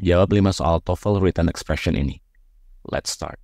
Jawab 5 soal TOEFL written expression ini. Let's start.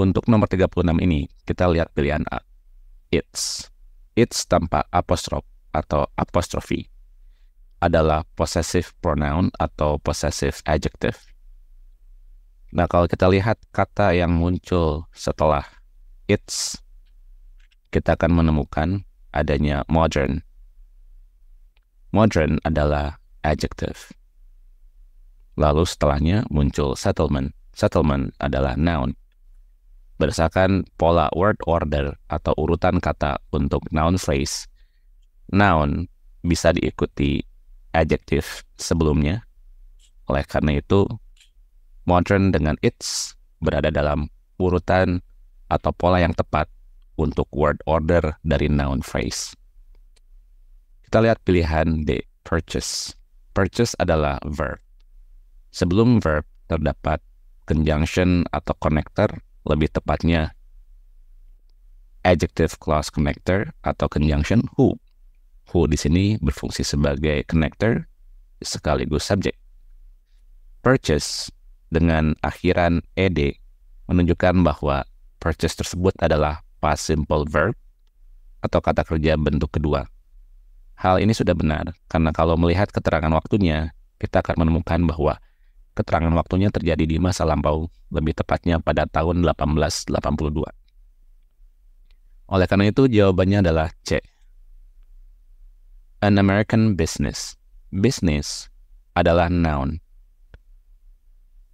Untuk nomor 36 ini, kita lihat pilihan A. It's. It's tanpa apostrof atau apostrofi adalah possessive pronoun atau possessive adjective. Nah, kalau kita lihat kata yang muncul setelah it's, kita akan menemukan adanya modern. Modern adalah adjective. Lalu setelahnya muncul settlement. Settlement adalah noun berdasarkan pola word order atau urutan kata untuk noun phrase. Noun bisa diikuti adjective sebelumnya. Oleh karena itu, modern dengan its berada dalam urutan atau pola yang tepat untuk word order dari noun phrase. Kita lihat pilihan D, purchase. Purchase adalah verb. Sebelum verb terdapat conjunction atau connector lebih tepatnya adjective clause connector atau conjunction who. Who di sini berfungsi sebagai connector sekaligus subjek. Purchase dengan akhiran ed menunjukkan bahwa purchase tersebut adalah past simple verb atau kata kerja bentuk kedua. Hal ini sudah benar karena kalau melihat keterangan waktunya, kita akan menemukan bahwa Keterangan waktunya terjadi di masa lampau, lebih tepatnya pada tahun 1882. Oleh karena itu, jawabannya adalah C. An American business. Business adalah noun.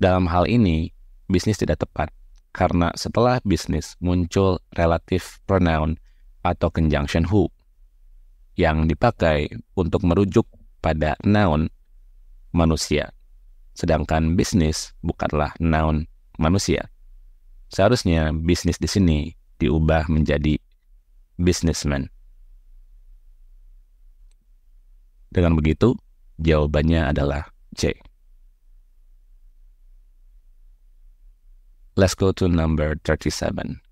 Dalam hal ini, bisnis tidak tepat, karena setelah bisnis muncul relative pronoun atau conjunction who yang dipakai untuk merujuk pada noun manusia. Sedangkan bisnis bukanlah noun manusia. Seharusnya bisnis di sini diubah menjadi businessman. Dengan begitu, jawabannya adalah C. Let's go to number 37.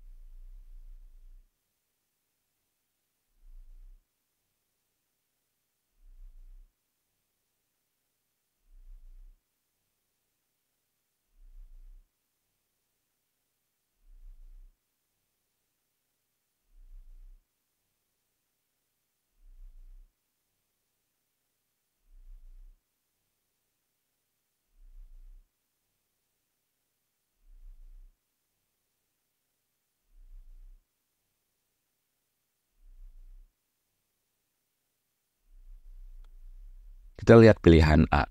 Kita lihat pilihan A.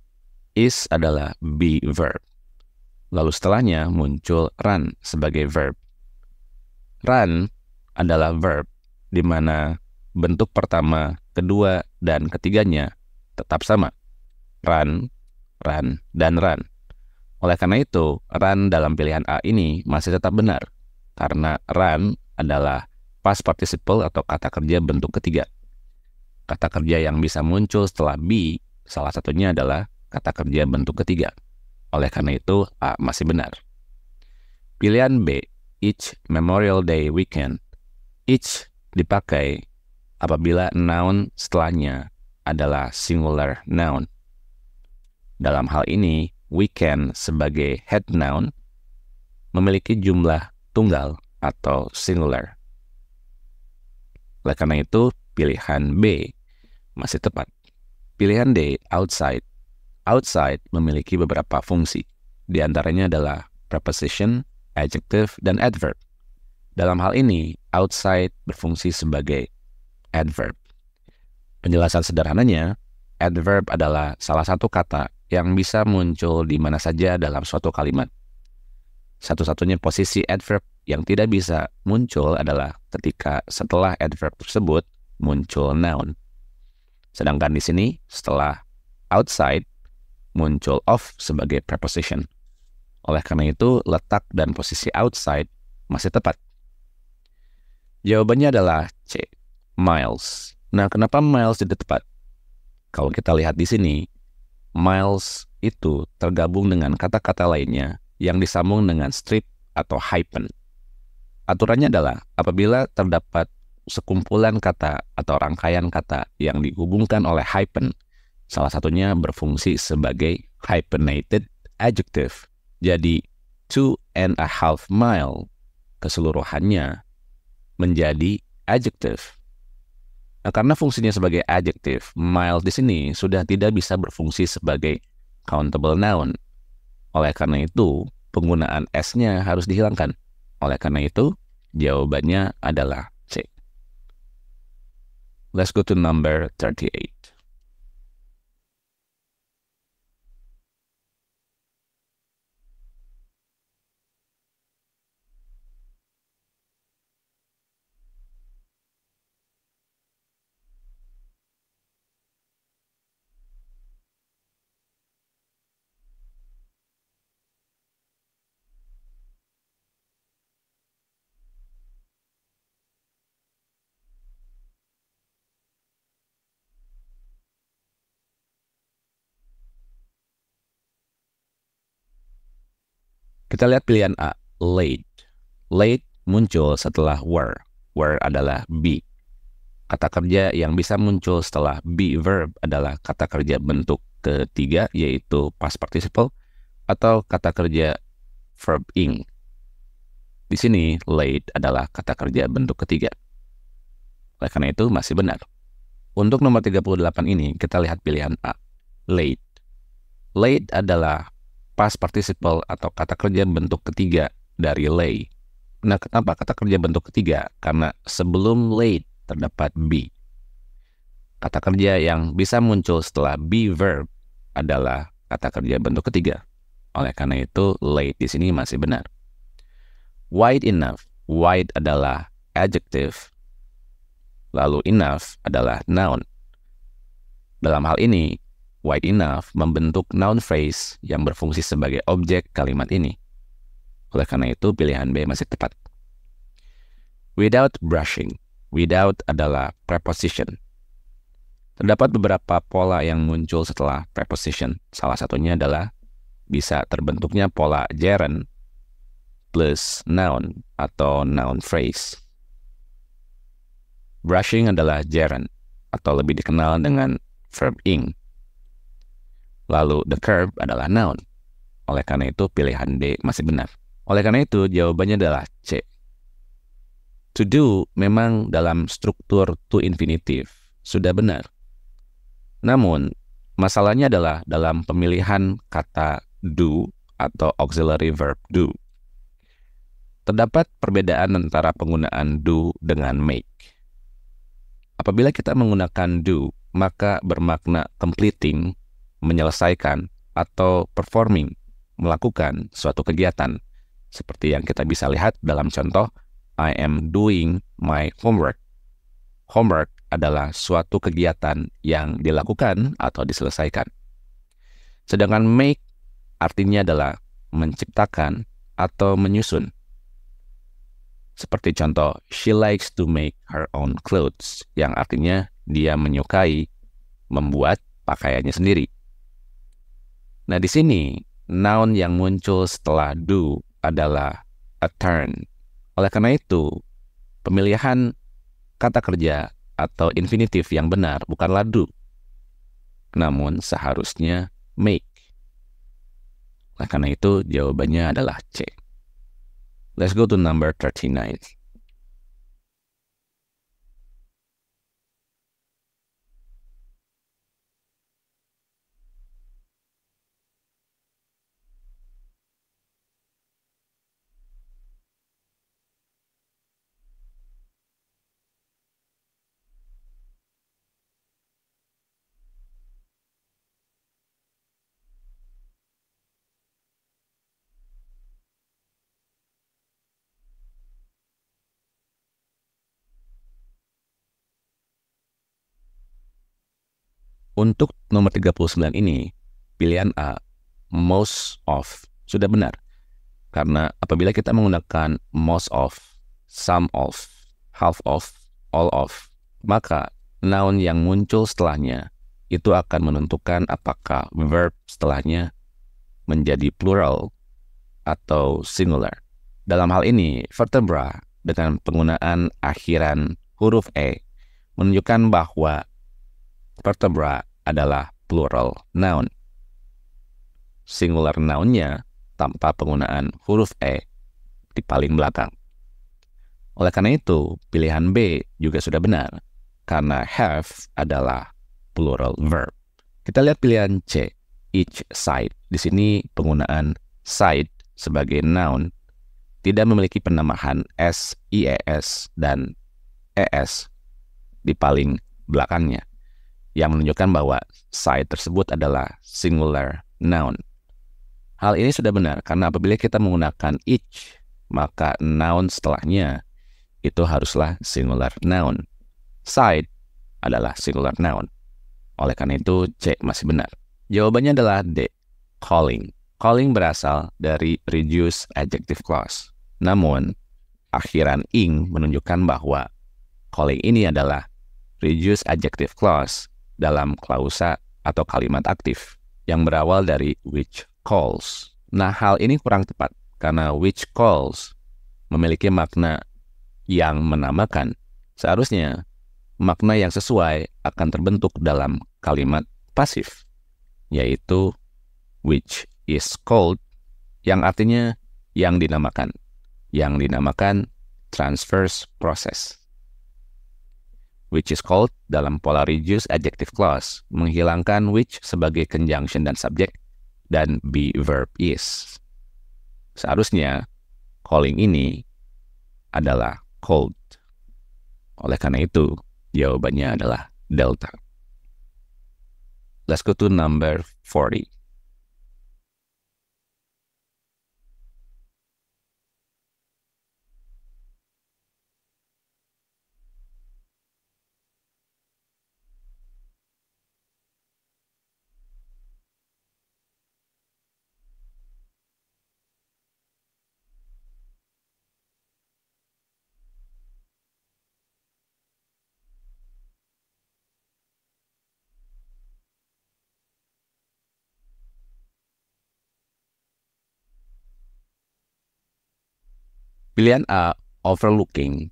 Is adalah be verb. Lalu setelahnya muncul run sebagai verb. Run adalah verb, di mana bentuk pertama, kedua, dan ketiganya tetap sama. Run, run, dan run. Oleh karena itu, run dalam pilihan A ini masih tetap benar, karena run adalah past participle atau kata kerja bentuk ketiga. Kata kerja yang bisa muncul setelah be Salah satunya adalah kata kerja bentuk ketiga. Oleh karena itu, A masih benar. Pilihan B, each Memorial Day weekend. Each dipakai apabila noun setelahnya adalah singular noun. Dalam hal ini, weekend sebagai head noun memiliki jumlah tunggal atau singular. Oleh karena itu, pilihan B masih tepat. Pilihan D, outside. Outside memiliki beberapa fungsi. Di antaranya adalah preposition, adjective, dan adverb. Dalam hal ini, outside berfungsi sebagai adverb. Penjelasan sederhananya, adverb adalah salah satu kata yang bisa muncul di mana saja dalam suatu kalimat. Satu-satunya posisi adverb yang tidak bisa muncul adalah ketika setelah adverb tersebut muncul noun. Sedangkan di sini setelah outside muncul of sebagai preposition. Oleh karena itu, letak dan posisi outside masih tepat. Jawabannya adalah C, miles. Nah, kenapa miles tidak tepat? Kalau kita lihat di sini, miles itu tergabung dengan kata-kata lainnya yang disambung dengan strip atau hyphen. Aturannya adalah apabila terdapat sekumpulan kata atau rangkaian kata yang dihubungkan oleh hyphen. Salah satunya berfungsi sebagai hyphenated adjective. Jadi, two and a half mile keseluruhannya menjadi adjective. Nah, karena fungsinya sebagai adjective, mile di sini sudah tidak bisa berfungsi sebagai countable noun. Oleh karena itu, penggunaan s-nya harus dihilangkan. Oleh karena itu, jawabannya adalah Let's go to number 38. Kita lihat pilihan A, late. Late muncul setelah were. Were adalah be. Kata kerja yang bisa muncul setelah be verb adalah kata kerja bentuk ketiga yaitu past participle atau kata kerja verb ing. Di sini late adalah kata kerja bentuk ketiga. Oleh karena itu masih benar. Untuk nomor 38 ini kita lihat pilihan A, late. Late adalah past participle atau kata kerja bentuk ketiga dari lay. Nah, kenapa kata kerja bentuk ketiga? Karena sebelum lay terdapat be. Kata kerja yang bisa muncul setelah be verb adalah kata kerja bentuk ketiga. Oleh karena itu, late di sini masih benar. Wide enough. Wide adalah adjective. Lalu enough adalah noun. Dalam hal ini, Wide enough membentuk noun phrase yang berfungsi sebagai objek kalimat ini. Oleh karena itu, pilihan B masih tepat. Without brushing. Without adalah preposition. Terdapat beberapa pola yang muncul setelah preposition. Salah satunya adalah bisa terbentuknya pola gerund plus noun atau noun phrase. Brushing adalah gerund atau lebih dikenal dengan verb ing. Lalu the curb adalah noun. Oleh karena itu pilihan D masih benar. Oleh karena itu jawabannya adalah C. To do memang dalam struktur to infinitive sudah benar. Namun masalahnya adalah dalam pemilihan kata do atau auxiliary verb do. Terdapat perbedaan antara penggunaan do dengan make. Apabila kita menggunakan do, maka bermakna completing menyelesaikan atau performing, melakukan suatu kegiatan. Seperti yang kita bisa lihat dalam contoh, I am doing my homework. Homework adalah suatu kegiatan yang dilakukan atau diselesaikan. Sedangkan make artinya adalah menciptakan atau menyusun. Seperti contoh, she likes to make her own clothes, yang artinya dia menyukai membuat pakaiannya sendiri. Nah di sini noun yang muncul setelah do adalah a turn. Oleh karena itu, pemilihan kata kerja atau infinitif yang benar bukanlah do. Namun seharusnya make. Oleh karena itu, jawabannya adalah C. Let's go to number 39. Untuk nomor 39 ini, pilihan A, most of, sudah benar. Karena apabila kita menggunakan most of, some of, half of, all of, maka noun yang muncul setelahnya itu akan menentukan apakah verb setelahnya menjadi plural atau singular. Dalam hal ini, vertebra dengan penggunaan akhiran huruf E menunjukkan bahwa vertebra adalah plural noun. Singular nounnya tanpa penggunaan huruf E di paling belakang. Oleh karena itu, pilihan B juga sudah benar, karena have adalah plural verb. Kita lihat pilihan C, each side. Di sini penggunaan side sebagai noun tidak memiliki penambahan S, i, e, s dan ES di paling belakangnya yang menunjukkan bahwa site tersebut adalah singular noun. Hal ini sudah benar karena apabila kita menggunakan each, maka noun setelahnya itu haruslah singular noun. Site adalah singular noun. Oleh karena itu, C masih benar. Jawabannya adalah D, calling. Calling berasal dari reduce adjective clause. Namun, akhiran ing menunjukkan bahwa calling ini adalah reduce adjective clause dalam klausa atau kalimat aktif yang berawal dari which calls. Nah, hal ini kurang tepat karena which calls memiliki makna yang menamakan. Seharusnya makna yang sesuai akan terbentuk dalam kalimat pasif, yaitu which is called yang artinya yang dinamakan, yang dinamakan transverse process which is called dalam pola reduced adjective clause, menghilangkan which sebagai conjunction dan subjek, dan be verb is. Seharusnya, calling ini adalah cold. Oleh karena itu, jawabannya adalah delta. Let's go to number 40. Pilihan A, eh, overlooking,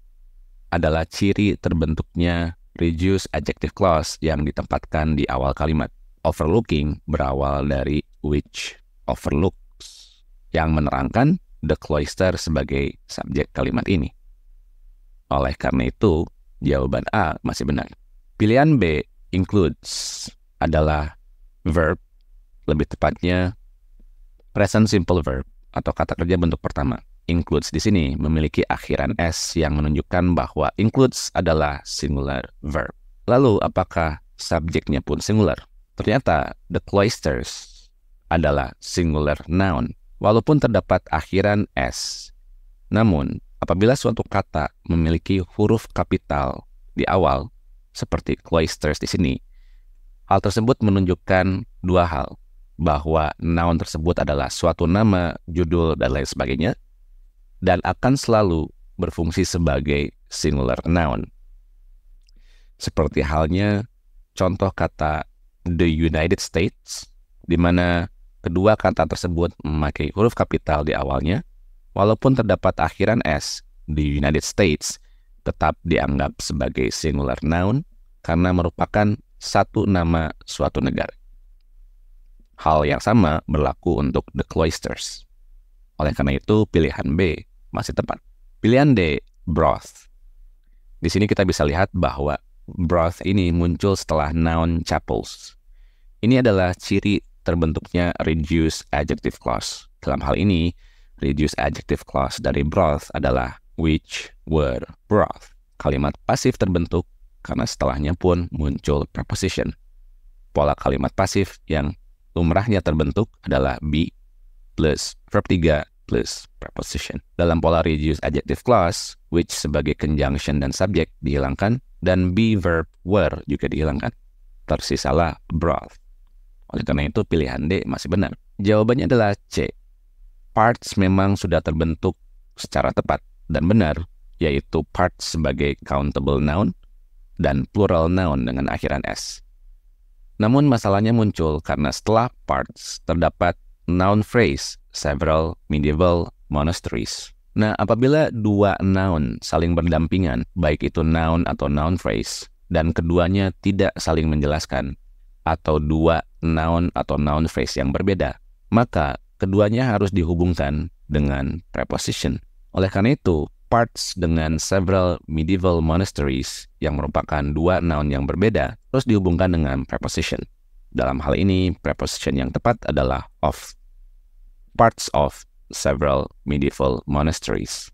adalah ciri terbentuknya reduce adjective clause yang ditempatkan di awal kalimat. Overlooking berawal dari which overlooks yang menerangkan the cloister sebagai subjek kalimat ini. Oleh karena itu, jawaban A masih benar. Pilihan B, includes, adalah verb, lebih tepatnya present simple verb atau kata kerja bentuk pertama includes di sini memiliki akhiran s yang menunjukkan bahwa includes adalah singular verb. Lalu apakah subjeknya pun singular? Ternyata the cloisters adalah singular noun walaupun terdapat akhiran s. Namun, apabila suatu kata memiliki huruf kapital di awal seperti cloisters di sini, hal tersebut menunjukkan dua hal, bahwa noun tersebut adalah suatu nama, judul, dan lain sebagainya, dan akan selalu berfungsi sebagai singular noun. Seperti halnya contoh kata the United States, di mana kedua kata tersebut memakai huruf kapital di awalnya, walaupun terdapat akhiran S di United States, tetap dianggap sebagai singular noun karena merupakan satu nama suatu negara. Hal yang sama berlaku untuk the cloisters. Oleh karena itu, pilihan B masih tepat. Pilihan D, broth. Di sini kita bisa lihat bahwa broth ini muncul setelah noun chapels. Ini adalah ciri terbentuknya reduced adjective clause. Dalam hal ini, reduced adjective clause dari broth adalah which were broth. Kalimat pasif terbentuk karena setelahnya pun muncul preposition. Pola kalimat pasif yang lumrahnya terbentuk adalah be plus verb 3 plus preposition. Dalam pola reduce adjective clause, which sebagai conjunction dan subject dihilangkan, dan be verb were juga dihilangkan. Tersisalah broth. Oleh karena itu pilihan D masih benar. Jawabannya adalah C. Parts memang sudah terbentuk secara tepat dan benar, yaitu parts sebagai countable noun dan plural noun dengan akhiran S. Namun masalahnya muncul karena setelah parts terdapat noun phrase several medieval monasteries. Nah, apabila dua noun saling berdampingan, baik itu noun atau noun phrase, dan keduanya tidak saling menjelaskan, atau dua noun atau noun phrase yang berbeda, maka keduanya harus dihubungkan dengan preposition. Oleh karena itu, parts dengan several medieval monasteries yang merupakan dua noun yang berbeda terus dihubungkan dengan preposition. Dalam hal ini, preposition yang tepat adalah of parts of several medieval monasteries.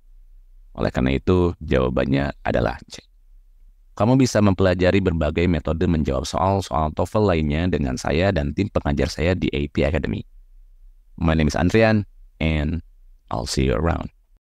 Oleh karena itu, jawabannya adalah C. Kamu bisa mempelajari berbagai metode menjawab soal-soal TOEFL lainnya dengan saya dan tim pengajar saya di AP Academy. My name is Andrian, and I'll see you around.